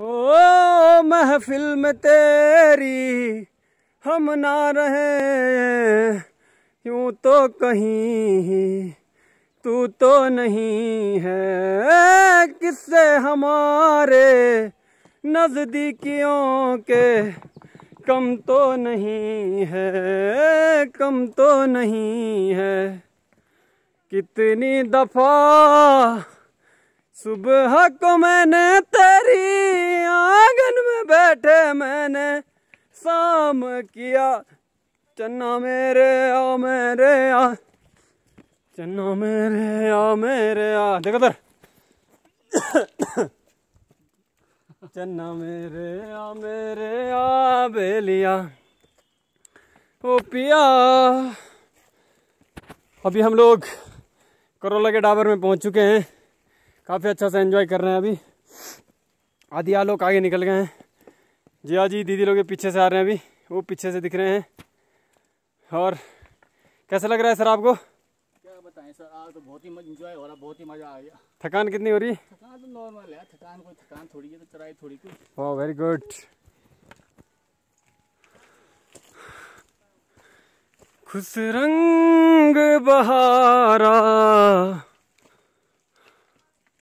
हो महफिल में तेरी हम ना रहे यूं तो कहीं ही तू तो नहीं है किससे हमारे नज़दीकियों के कम तो नहीं है कम तो नहीं है कितनी दफ़ा सुबह को मैंने तेरी मैंने शाम किया चन्ना मेरे आ मेरे आ चन्ना मेरे आ मेरे आ देखो तर चन्ना मेरे आ मेरे आ बेलिया ओ पिया अभी हम लोग करोला के डाबर में पहुंच चुके हैं काफ़ी अच्छा से एंजॉय कर रहे हैं अभी आधी आलोक आगे निकल गए हैं जी हाँ जी दीदी लोग पीछे से आ रहे हैं अभी वो पीछे से दिख रहे हैं और कैसा लग रहा है सर आपको क्या बताएं सर आज तो बहुत ही इंजॉय हो रहा बहुत ही मज़ा आ गया थकान कितनी हो रही थकान तो नॉर्मल है थकान कोई थकान थोड़ी है तो चराई थोड़ी कुछ वाह वेरी गुड खुश रंग